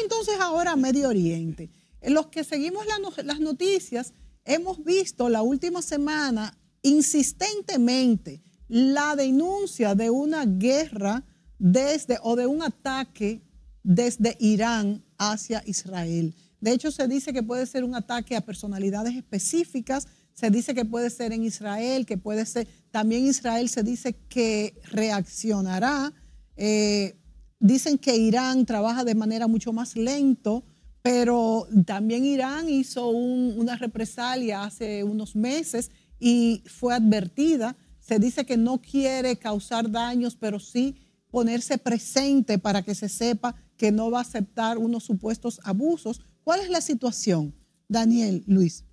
Entonces ahora Medio Oriente. En los que seguimos las noticias, hemos visto la última semana insistentemente la denuncia de una guerra desde o de un ataque desde Irán hacia Israel. De hecho, se dice que puede ser un ataque a personalidades específicas, se dice que puede ser en Israel, que puede ser, también Israel se dice que reaccionará. Eh, Dicen que Irán trabaja de manera mucho más lento, pero también Irán hizo una represalia hace unos meses y fue advertida. Se dice que no quiere causar daños, pero sí ponerse presente para que se sepa que no va a aceptar unos supuestos abusos. ¿Cuál es la situación, Daniel, Luis?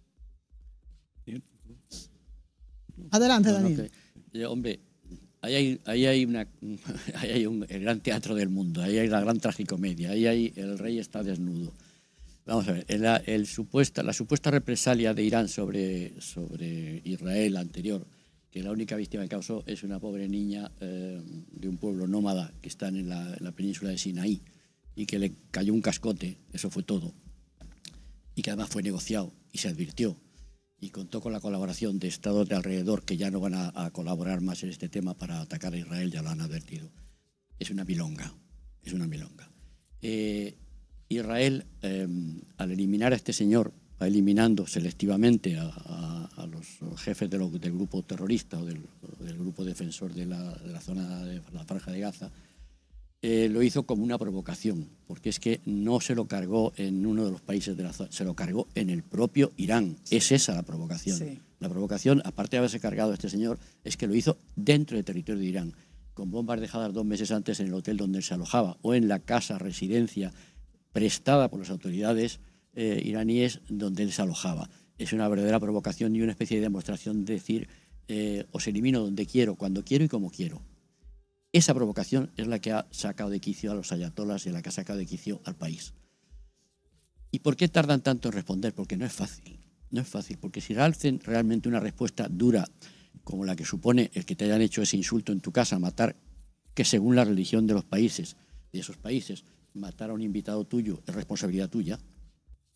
Adelante, Daniel. Eh, Ahí hay, una, hay un, el gran teatro del mundo, ahí hay la gran tragicomedia, ahí el rey está desnudo. Vamos a ver, la supuesta represalia de Irán sobre, sobre Israel anterior, que la única víctima que causó es una pobre niña eh, de un pueblo nómada que está en la, en la, península de Sinaí y que le cayó un cascote, eso fue todo, y que además fue negociado y se advirtió y contó con la colaboración de estados de alrededor que ya no van a, colaborar más en este tema para atacar a Israel, ya lo han advertido. Es una milonga, es una milonga. Eh, Israel, em, al eliminar a este señor, va eliminando selectivamente a, los jefes del grupo terrorista o del, grupo defensor de la, zona de la franja de Gaza, eh, lo hizo como una provocación, porque es que no se lo cargó en uno de los países de la zona, se lo cargó en el propio Irán. Es esa la provocación. La provocación, aparte de haberse cargado este señor, es que lo hizo dentro del territorio de Irán, con bombas dejadas dos meses antes en el hotel donde él se alojaba o en la casa, residencia prestada por las autoridades eh, iraníes donde él se alojaba. Es una verdadera provocación y una especie de demostración de decir, eh, os elimino donde quiero, cuando quiero y como quiero. Esa provocación es la que ha sacado de quicio a los ayatolas y la que ha sacado de quicio al país. ¿Y por qué tardan tanto en responder? Porque no es fácil. No es fácil, porque si realcen realmente una respuesta dura, como la que supone el que te hayan hecho ese insulto en tu casa, matar, que según la religión de los países, de esos países, matar a un invitado tuyo es responsabilidad tuya,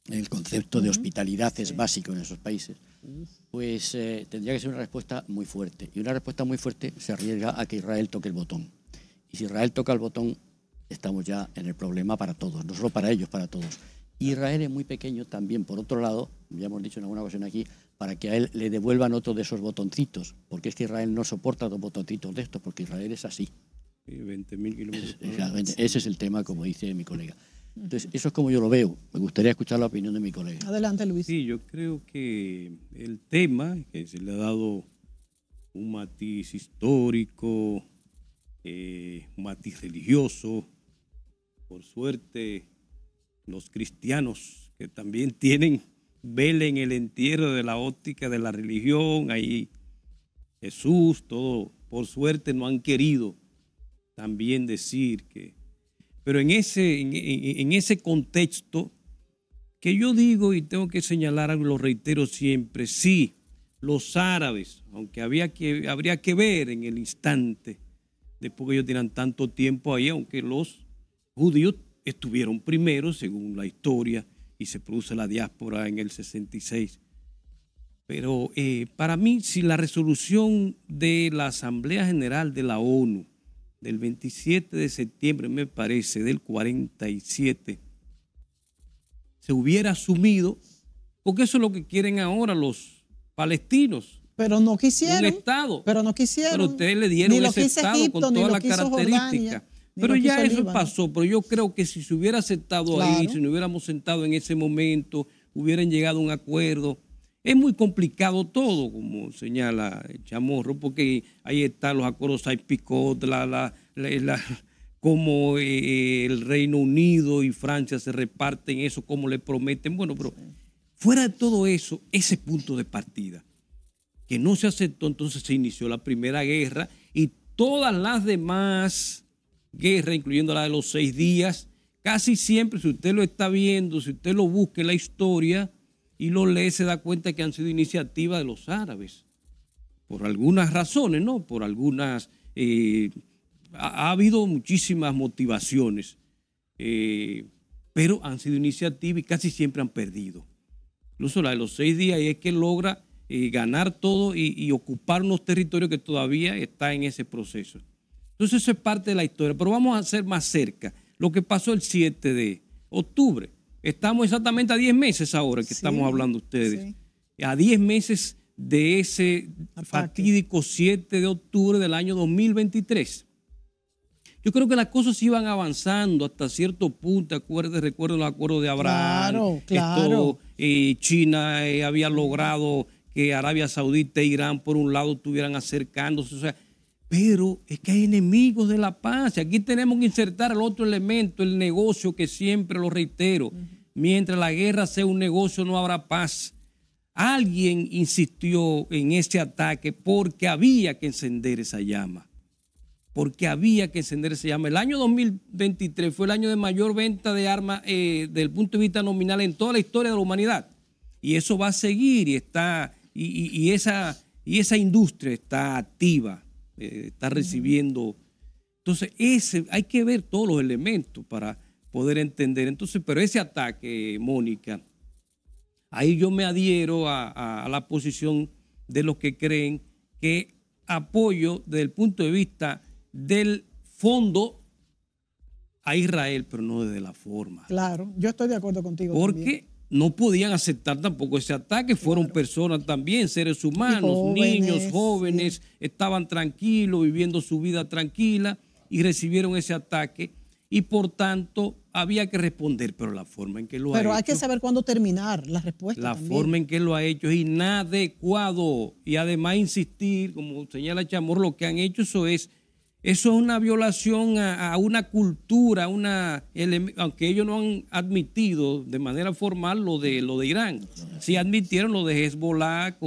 el concepto de hospitalidad es básico en esos países, pues eh, tendría que ser una respuesta muy fuerte. Y una respuesta muy fuerte se arriesga a que Israel toque el botón. Y si Israel toca el botón, estamos ya en el problema para todos, no solo para ellos, para todos. Israel es muy pequeño también, por otro lado, ya hemos dicho en alguna ocasión aquí, para que a él le devuelvan otro de esos botoncitos, porque es que Israel no soporta dos botoncitos de estos, porque Israel es así. 20.000 kilómetros. Ese es el tema, como dice mi colega. Entonces, eso es como yo lo veo. Me gustaría escuchar la opinión de mi colega. Adelante, Luis. Sí, yo creo que el tema, que se le ha dado un matiz histórico, eh, un matiz religioso, por suerte, los cristianos que también tienen vela en el entierro de la óptica de la religión, ahí Jesús, todo, por suerte no han querido también decir que pero en ese, en, ese contexto, que yo digo y tengo que señalar lo reitero siempre, sí, los árabes, aunque había que, habría que ver en el instante, después que ellos tienen tanto tiempo ahí, aunque los judíos estuvieron primero, según la historia, y se produce la diáspora en el 66. Pero eh, para mí, si la resolución de la Asamblea General de la ONU del 27 de septiembre, me parece, del 47, se hubiera asumido, porque eso es lo que quieren ahora los palestinos. Pero no quisieron. Un Estado. Pero no quisieron. ustedes le dieron Estado con todas las características. Pero ya eso pasó. Pero yo creo que si se hubiera aceptado ahí, si nos hubiéramos sentado en ese momento, hubieran llegado a un acuerdo es muy complicado todo, como señala Chamorro, porque ahí están los acuerdos Saipicot, la, cómo eh, el Reino Unido y Francia se reparten eso, cómo le prometen. Bueno, pero fuera de todo eso, ese punto de partida, que no se aceptó, entonces se inició la Primera Guerra y todas las demás guerras, incluyendo la de los seis días, casi siempre, si usted lo está viendo, si usted lo busca en la historia, y lo lee, se da cuenta que han sido iniciativas de los árabes. Por algunas razones, ¿no? Por algunas... Eh, ha, habido muchísimas motivaciones, eh, pero han sido iniciativas y casi siempre han perdido. Incluso la de los seis días es que logra eh, ganar todo y, ocupar unos territorios que todavía está en ese proceso. Entonces eso es parte de la historia, pero vamos a hacer más cerca lo que pasó el 7 de octubre. Estamos exactamente a 10 meses ahora que estamos hablando ustedes. A 10 meses de ese fatídico 7 de octubre del año 2023. Yo creo que las cosas iban avanzando hasta cierto punto. Acuerde, recuerdo los acuerdos de Abraham. Claro, claro. Eh, China eh, había logrado que Arabia Saudita e Irán, por un lado, estuvieran acercándose. O sea, pero es que hay enemigos de la paz. Y aquí tenemos que insertar el otro elemento, el negocio, que siempre lo reitero. Mientras la guerra sea un negocio, no habrá paz. Alguien insistió en ese ataque porque había que encender esa llama. Porque había que encender esa llama. El año 2023 fue el año de mayor venta de armas eh, desde el punto de vista nominal en toda la historia de la humanidad. Y eso va a seguir y está, y esa industria está activa eh, está recibiendo. Entonces, ese, hay que ver todos los elementos para poder entender. Entonces, pero ese ataque, Mónica, ahí yo me adhiero a, la posición de los que creen que apoyo desde el punto de vista del fondo a Israel, pero no desde la forma. Claro, yo estoy de acuerdo contigo. Porque no podían aceptar tampoco ese ataque. Fueron personas también, seres humanos, niños, jóvenes, estaban tranquilos, viviendo su vida tranquila y recibieron ese ataque. Y por tanto, había que responder, pero la forma en que lo ha hecho. Pero hay que saber cuándo terminar la respuesta. La forma en que lo ha hecho es inadecuado. Y además, insistir, como señala Chamor, lo que han hecho eso es eso es una violación a, una cultura, una, aunque ellos no han admitido de manera formal lo de, lo de Irán. Sí admitieron lo de Hezbollah,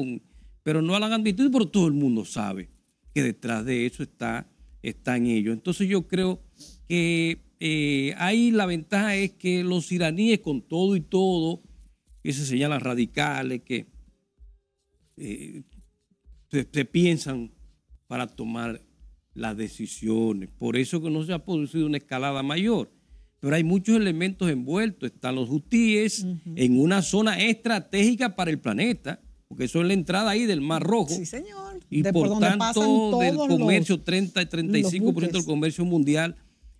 pero no lo han admitido, pero todo el mundo sabe que detrás de eso está, están ellos. Entonces yo creo que eh, ahí la ventaja es que los iraníes con todo y todo, que se señalan radicales, que eh, se piensan para tomar las decisiones. Por eso que no se ha producido una escalada mayor. Pero hay muchos elementos envueltos. Están los hutíes en una zona estratégica para el planeta, porque eso es la entrada ahí del Mar Rojo. Sí, señor. Y por, tanto, del comercio, 30 y 35% del comercio mundial.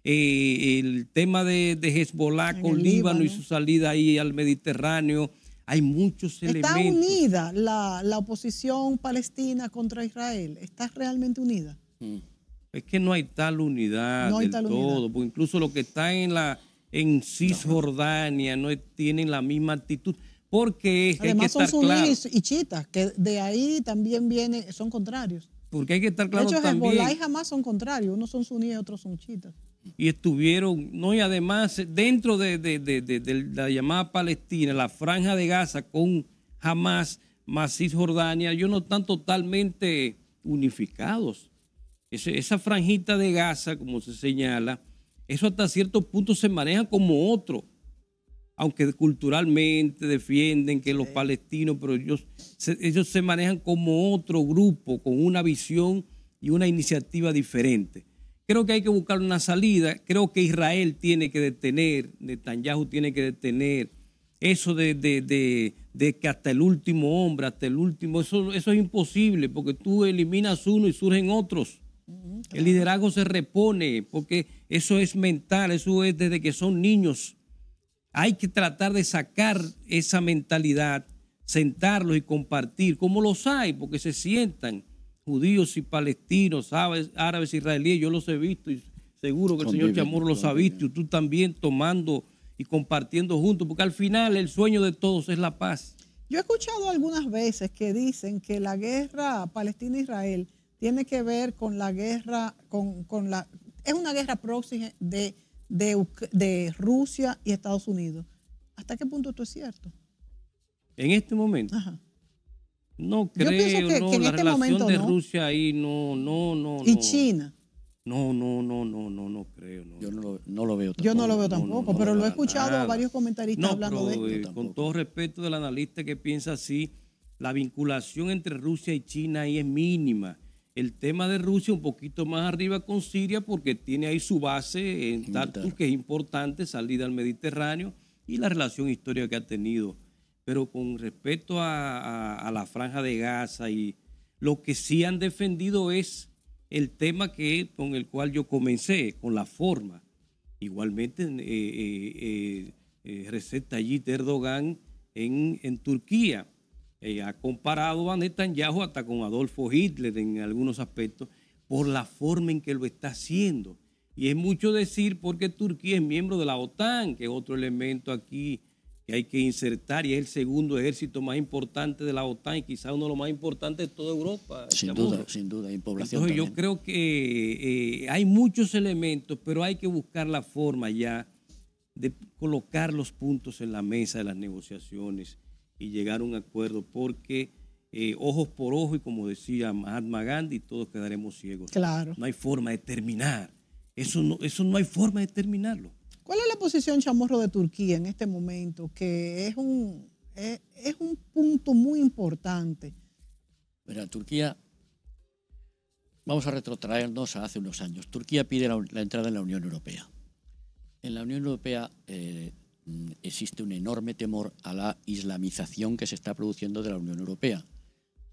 Eh, el tema de, de Hezbollah con Líbano, y su salida ahí al Mediterráneo. Hay muchos elementos. ¿Está unida la, oposición palestina contra Israel? ¿Está realmente unida? Mm es que no hay tal unidad en todo, porque incluso los que están en la en Cisjordania no tienen la misma actitud. Porque es que Además, son suníes y chitas, que de ahí también vienen, son contrarios. Porque hay que estar claro también. De hecho, Hezbollah y jamás son contrarios. Unos son suníes, y otros son chitas. Y estuvieron, no, y además, dentro de, de, la llamada Palestina, la franja de Gaza con Hamas, más Cisjordania, ellos no están totalmente unificados esa franjita de Gaza, como se señala, eso hasta cierto punto se maneja como otro, aunque culturalmente defienden que los palestinos, pero ellos se, ellos se manejan como otro grupo, con una visión y una iniciativa diferente. Creo que hay que buscar una salida, creo que Israel tiene que detener, Netanyahu tiene que detener eso de, de, de, de, que hasta el último hombre, hasta el último, eso, eso es imposible, porque tú eliminas uno y surgen otros. El liderazgo se repone porque eso es mental, eso es desde que son niños. Hay que tratar de sacar esa mentalidad, sentarlos y compartir, como los hay, porque se sientan judíos y palestinos, árabes, árabes israelíes, yo los he visto y seguro que el Señor Chamorro los ha visto y tú también tomando y compartiendo juntos, porque al final el sueño de todos es la paz. Yo he escuchado algunas veces que dicen que la guerra Palestina-Israel tiene que ver con la guerra, con, la, es una guerra próxima de, de, Rusia y Estados Unidos. ¿Hasta qué punto esto es cierto? En este momento. No creo, Yo no, que en este relación de Rusia ahí no, no, no. Y China. No, no, no, no, no, creo. Yo no lo, veo tampoco. Yo no lo veo tampoco, pero lo he escuchado a varios comentaristas hablando de esto. Eh, con todo respeto del analista que piensa así, la vinculación entre Rusia y China ahí es mínima el tema de Rusia un poquito más arriba con Siria porque tiene ahí su base en Tartus, que es importante, salida al Mediterráneo y la relación histórica que ha tenido. Pero con respecto a, la franja de Gaza y lo que sí han defendido es el tema que, con el cual yo comencé, con la forma. Igualmente, eh, eh, eh, receta allí de Erdogan en Turquía eh, ha comparado a Netanyahu hasta con Adolfo Hitler en algunos aspectos por la forma en que lo está haciendo. Y es mucho decir porque Turquía es miembro de la OTAN, que es otro elemento aquí que hay que insertar y es el segundo ejército más importante de la OTAN y quizás uno de los más importantes de toda Europa. Este sin duda, sin duda, en población. yo creo que eh, hay muchos elementos, pero hay que buscar la forma ya de colocar los puntos en la mesa de las negociaciones y llegar a un acuerdo, porque eh, ojos por ojo y como decía Mahatma Gandhi, todos quedaremos ciegos. Claro. No hay forma de terminar. Eso no, eso no hay forma de terminarlo. ¿Cuál es la posición, Chamorro, de Turquía en este momento? Que es un, eh, es, un punto muy importante. Mira, Turquía, vamos a retrotraernos a hace unos años. Turquía pide la, entrada en la Unión Europea. En la Unión Europea eh, Mm, existe un enorme temor a la islamización que se está produciendo de la Unión Europea.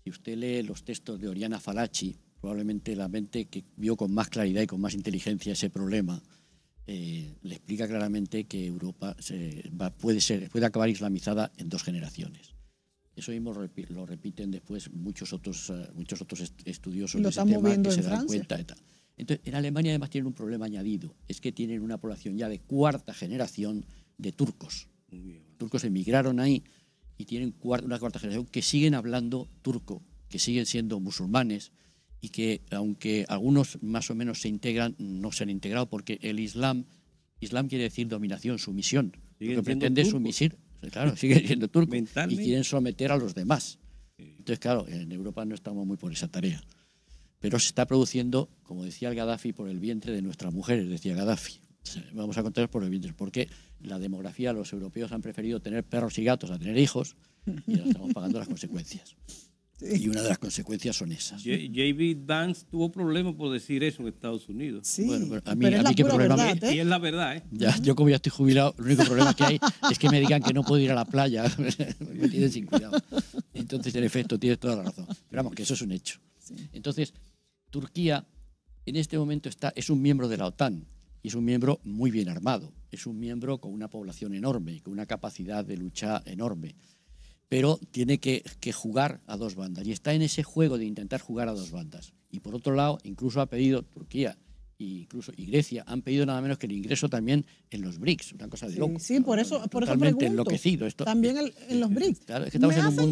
Si usted lee los textos de Oriana Falachi, probablemente la mente que vio con más claridad y con más inteligencia ese problema, eh, le explica claramente que Europa se puede, ser, puede acabar islamizada en dos generaciones. Eso mismo lo repiten después muchos otros, eh, muchos otros estudiosos de ese tema que se dan cuenta. Entonces, en Alemania además tienen un problema añadido, es que tienen una población ya de cuarta generación de turcos. turcos emigraron ahí y tienen una cuarta generación que siguen hablando turco, que siguen siendo musulmanes y que aunque algunos más o menos se integran, no se han integrado porque el Islam, Islam quiere decir dominación, sumisión. Lo que pretende sumisir, claro, sigue siendo turco y quieren someter a los demás. Entonces, claro, en Europa no estamos muy por esa tarea. Pero se está produciendo, como decía el Gaddafi, por el vientre de nuestras mujeres, decía Gaddafi. Vamos a contar por el vientre, porque la demografía, los europeos han preferido tener perros y gatos a tener hijos y ahora estamos pagando las consecuencias. Y una de las consecuencias son esas. J.B. Banks tuvo problemas por decir eso en Estados Unidos. Sí, a mí, a mí qué problema. ¿eh? Y es la verdad, ¿eh? yo, como ya estoy jubilado, el único problema que hay es que me digan que no puedo ir a la playa. me tienen sin cuidado. Entonces, en efecto, tienes toda la razón. Pero vamos, que eso es un hecho. Entonces, Turquía en este momento está, es un miembro de la OTAN y es un miembro muy bien armado es un miembro con una población enorme y con una capacidad de lucha enorme, pero tiene que, jugar a dos bandas y está en ese juego de intentar jugar a dos bandas. Y por otro lado, incluso ha pedido Turquía e incluso y Grecia han pedido nada menos que el ingreso también en los BRICS, una cosa de loco. Sí, por eso, totalmente enloquecido. Esto, también en los eh, BRICS. estamos en